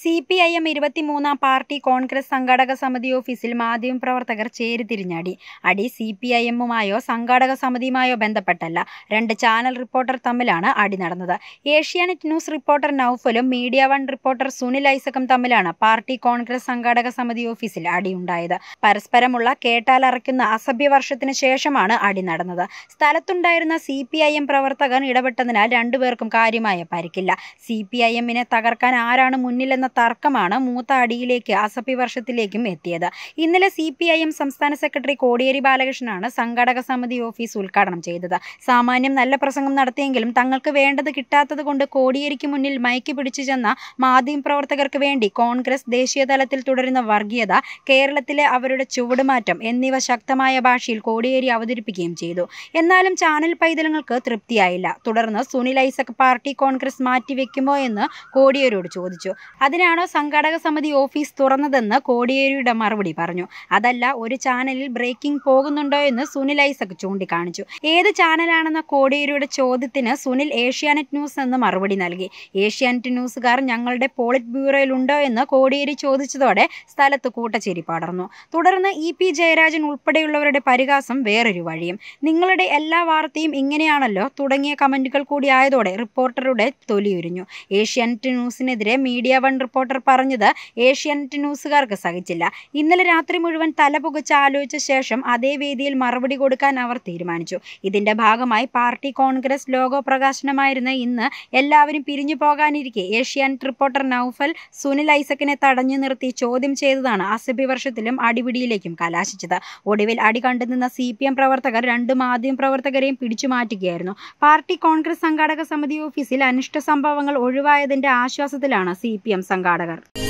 C P I M ഇരുപത്തിമൂന്നാം party congress സംഘാടക സമിതി ഓഫീസിൽ മാധ്യമപ്രവർത്തകർ ചേരിതിരിഞ്ഞടി അടി സി പി ഐ എമ്മുമായോ സംഘാടക സമിതിയുമായോ ബന്ധപ്പെട്ടല്ല രണ്ട് ചാനൽ റിപ്പോർട്ടർ തമ്മിലാണ് അടി നടന്നത് ഏഷ്യാനെറ്റ് ന്യൂസ് റിപ്പോർട്ടർ നൌഫലും മീഡിയ വൺ റിപ്പോർട്ടർ സുനിൽ ഐസക്കും തമ്മിലാണ് പാർട്ടി കോൺഗ്രസ് സംഘാടക സമിതി ഓഫീസിൽ അടിയുണ്ടായത് പരസ്പരമുള്ള കേട്ടാലറയ്ക്കുന്ന വർഷത്തിന് ശേഷമാണ് അടി നടന്നത് സ്ഥലത്തുണ്ടായിരുന്ന സി പി ഐ എം പ്രവർത്തകൻ ഇടപെട്ടതിനാൽ രണ്ടുപേർക്കും കാര്യമായ പരിക്കില്ല സി പി ഐ എമ്മിനെ തകർക്കാൻ ആരാണ് മുന്നിലെന്ന തർക്കമാണ് മൂത്ത അടിയിലേക്ക് അസഭ്യ വർഷത്തിലേക്കും എത്തിയത് ഇന്നലെ സി പി ഐ എം സംസ്ഥാന സെക്രട്ടറി കോടിയേരി ബാലകൃഷ്ണനാണ് സംഘാടക സമിതി ഓഫീസ് ഉദ്ഘാടനം ചെയ്തത് സാമാന്യം നല്ല പ്രസംഗം നടത്തിയെങ്കിലും തങ്ങൾക്ക് വേണ്ടത് കിട്ടാത്തത് കൊണ്ട് കോടിയേരിക്ക് മുന്നിൽ മയക്കി പിടിച്ചു ചെന്ന പ്രവർത്തകർക്ക് വേണ്ടി കോൺഗ്രസ് ദേശീയ തലത്തിൽ തുടരുന്ന വർഗീയത കേരളത്തിലെ അവരുടെ ചുവടുമാറ്റം എന്നിവ ശക്തമായ ഭാഷയിൽ കോടിയേരി അവതരിപ്പിക്കുകയും ചെയ്തു എന്നാലും ചാനൽ പൈതലങ്ങൾക്ക് തൃപ്തിയായില്ല തുടർന്ന് സുനിൽ ഐസക് പാർട്ടി കോൺഗ്രസ് മാറ്റിവെക്കുമോ എന്ന് കോടിയേരിയോട് ചോദിച്ചു അതിന് എന്തിനാണോ സംഘാടക സമിതി ഓഫീസ് തുറന്നതെന്ന് കോടിയേരിയുടെ മറുപടി പറഞ്ഞു അതല്ല ഒരു ചാനലിൽ ബ്രേക്കിംഗ് പോകുന്നുണ്ടോ എന്ന് സുനിൽ ഐസക് ചൂണ്ടിക്കാണിച്ചു ഏത് ചാനലാണെന്ന കോടിയേരിയുടെ ചോദ്യത്തിന് സുനിൽ ഏഷ്യാനെറ്റ് ന്യൂസ് എന്ന് മറുപടി നൽകി ഏഷ്യാനെറ്റ് ന്യൂസുകാർ ഞങ്ങളുടെ പോളിറ്റ് ബ്യൂറോയിലുണ്ടോ എന്ന് കോടിയേരി ചോദിച്ചതോടെ സ്ഥലത്ത് കൂട്ടച്ചേരി പടർന്നു തുടർന്ന് ഇ പി ജയരാജൻ ഉൾപ്പെടെയുള്ളവരുടെ പരിഹാസം വേറൊരു വഴിയും നിങ്ങളുടെ എല്ലാ വാർത്തയും ഇങ്ങനെയാണല്ലോ തുടങ്ങിയ കമന്റുകൾ കൂടിയായതോടെ റിപ്പോർട്ടറുടെ തൊലിയുരിഞ്ഞു ഏഷ്യാനെറ്റ് ന്യൂസിനെതിരെ മീഡിയ വൺ റിപ്പോർട്ടർ പറഞ്ഞത് ഏഷ്യാനെറ്റ് ന്യൂസുകാർക്ക് സഹിച്ചില്ല ഇന്നലെ രാത്രി മുഴുവൻ തല പുകച്ച് ആലോചിച്ച ശേഷം അതേ വേദിയിൽ മറുപടി കൊടുക്കാൻ അവർ തീരുമാനിച്ചു ഇതിന്റെ ഭാഗമായി പാർട്ടി കോൺഗ്രസ് ലോഗോ പ്രകാശനമായിരുന്ന ഇന്ന് എല്ലാവരും പിരിഞ്ഞു പോകാനിരിക്കെ ഏഷ്യാനെറ്റ് റിപ്പോർട്ടർ നൌഫൽ സുനിൽ ഐസക്കിനെ തടഞ്ഞു നിർത്തി ചോദ്യം ചെയ്തതാണ് അസഭ്യ വർഷത്തിലും അടിപിടിയിലേക്കും കലാശിച്ചത് ഒടുവിൽ അടി കണ്ടുനിന്ന സി പി എം പ്രവർത്തകർ രണ്ട് മാധ്യമ പ്രവർത്തകരെയും പിടിച്ചു മാറ്റുകയായിരുന്നു പാർട്ടി കോൺഗ്രസ് സംഘാടക സമിതി ഓഫീസിൽ അനിഷ്ട സംഭവങ്ങൾ ഒഴിവായതിന്റെ ആശ്വാസത്തിലാണ് സി പി എം സംഘാടകർ